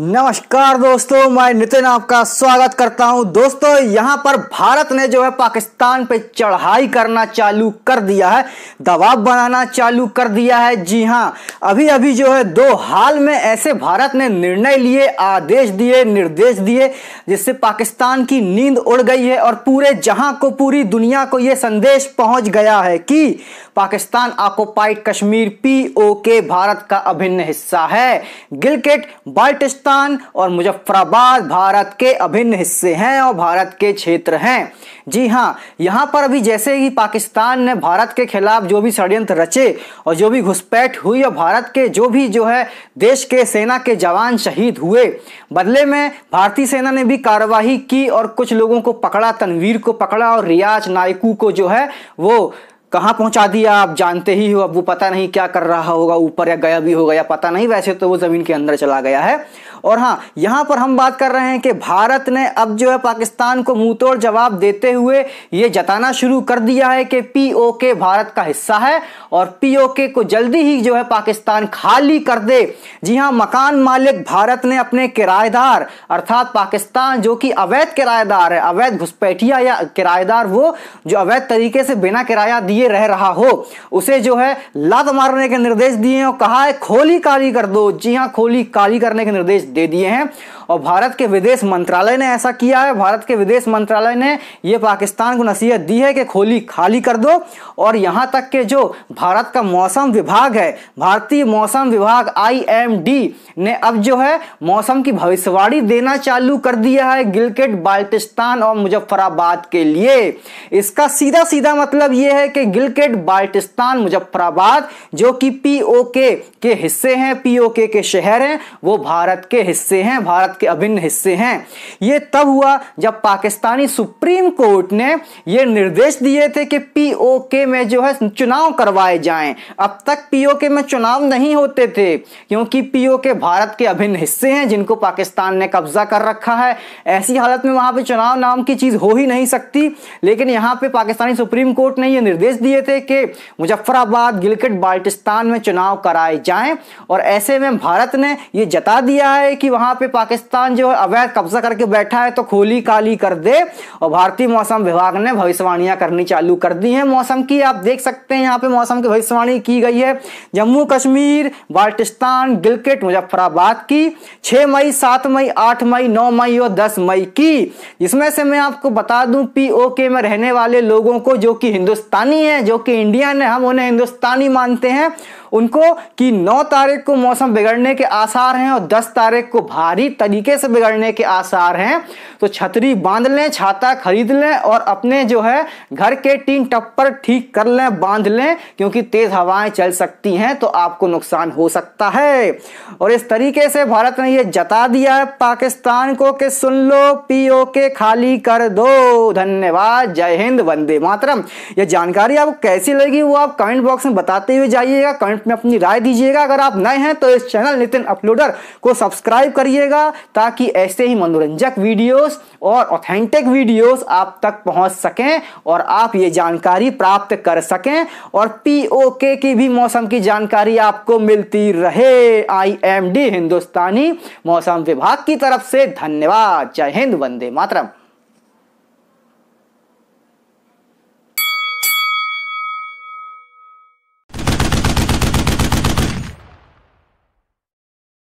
नमस्कार दोस्तों मैं नितिन आपका स्वागत करता हूं दोस्तों यहां पर भारत ने जो है पाकिस्तान पे चढ़ाई करना चालू कर दिया है दबाव बनाना चालू कर दिया है जी हां अभी अभी जो है दो हाल में ऐसे भारत ने निर्णय लिए आदेश दिए निर्देश दिए जिससे पाकिस्तान की नींद उड़ गई है और पूरे जहां को पूरी दुनिया को ये संदेश पहुंच गया है कि पाकिस्तान आकोपाइड कश्मीर पी भारत का अभिन्न हिस्सा है गिलकेट बाल्टिस्तान पाकिस्तान और मुजफ्फराबाद भारत के अभिन्न हिस्से हैं और भारत के क्षेत्र हैं जी हाँ यहाँ पर अभी जैसे ही पाकिस्तान ने भारत के खिलाफ जो भी षड्यंत्र रचे और जो भी घुसपैठ हुई और भारत के जो भी जो है देश के सेना के जवान शहीद हुए बदले में भारतीय सेना ने भी कार्रवाई की और कुछ लोगों को पकड़ा तनवीर को पकड़ा और रियाज नायकू को जो है वो कहाँ पहुंचा दिया आप जानते ही हो अब वो पता नहीं क्या कर रहा होगा ऊपर या गया भी होगा या पता नहीं वैसे तो वो ज़मीन के अंदर चला गया है और हाँ यहाँ पर हम बात कर रहे हैं कि भारत ने अब जो है पाकिस्तान को तोड़ जवाब देते हुए ये जताना शुरू कर दिया है कि पीओके भारत का हिस्सा है और पीओके को जल्दी ही जो है पाकिस्तान खाली कर दे जी हाँ मकान मालिक भारत ने अपने किराएदार अर्थात पाकिस्तान जो कि अवैध किराएदार है अवैध घुसपैठिया या किराएदार वो जो अवैध तरीके से बिना किराया दिए रह रहा हो उसे जो है लात मारने के निर्देश दिए और कहा है खोली काली कर दो जी हाँ खोली काली करने के निर्देश दे दिए हैं और भारत के विदेश मंत्रालय ने ऐसा किया है भारत के विदेश मंत्रालय ने ये पाकिस्तान को नसीहत दी है कि खोली खाली कर दो और यहाँ तक के जो भारत का मौसम विभाग है भारतीय मौसम विभाग आई ने अब जो है मौसम की भविष्यवाणी देना चालू कर दिया है गिलगिट बाल्टिस्तान और मुजफ्फराबाद के लिए इसका सीधा सीधा मतलब यह है कि गिलगिट बाल्टिस्तान मुजफ्फराबाद जो कि पीओके के हिस्से हैं पीओके के शहर हैं वो भारत के हिस्से हैं भारत के अभिन्न हिस्से हैं ये तब हुआ जब पाकिस्तानी सुप्रीम कोर्ट ने ये निर्देश दिए थे कि पीओके में जो है चुनाव करवाए जाएं अब तक पीओके में चुनाव नहीं होते थे क्योंकि पीओके भारत के अभिन्न हिस्से हैं जिनको पाकिस्तान ने कब्जा कर रखा है ऐसी हालत में वहां पर चुनाव नाम की चीज हो ही नहीं सकती लेकिन यहां पर पाकिस्तानी सुप्रीम कोर्ट ने यह निर्देश दिए थे कि मुजफ्फराबाद गिलगिट बाल्टिस्तान में चुनाव कराए जाएं और ऐसे में भारत ने यह जता दिया है कि वहां पे पाकिस्तान पाकिस्तान जो अवैध कब्जा करके बैठा है तो खोली काली कर दे और भारतीय मौसम विभाग ने भविष्यवाणियां करनी चालू कर दी है मौसम की आप देख सकते हैं यहाँ पे मौसम की भविष्यवाणी की गई है जम्मू कश्मीर बाल्टिस्तान गिलकेट मुजफ्फराबाद की छह मई सात मई आठ मई नौ मई और दस मई की जिसमें से मैं आपको बता दूं पीओके में रहने वाले लोगों को जो कि हिंदुस्तानी है जो कि इंडियन है हम उन्हें हिंदुस्तानी मानते हैं उनको कि 9 तारीख को मौसम बिगड़ने के आसार हैं और 10 तारीख को भारी तरीके से बिगड़ने के आसार हैं तो छतरी बांध लें छाता खरीद लें और अपने जो है घर के टीन टप्पर ठीक कर लें बांध लें क्योंकि तेज हवाएं चल सकती हैं तो आपको नुकसान हो सकता है और इस तरीके से भारत ने ये जता दिया है पाकिस्तान को कि सुन लो पीओ के खाली कर दो धन्यवाद जय हिंद वंदे मातरम यह जानकारी आपको कैसी लगी वो आप कमेंट बॉक्स में बताते हुए जाइएगा कमेंट कमेंट में अपनी राय दीजिएगा अगर आप नए हैं तो इस चैनल नितिन अपलोडर को सब्सक्राइब करिएगा ताकि ऐसे ही मनोरंजक वीडियोस और ऑथेंटिक वीडियोस आप तक पहुंच सकें और आप ये जानकारी प्राप्त कर सकें और पीओके की भी मौसम की जानकारी आपको मिलती रहे आई हिंदुस्तानी मौसम विभाग की तरफ से धन्यवाद जय हिंद वंदे मातरम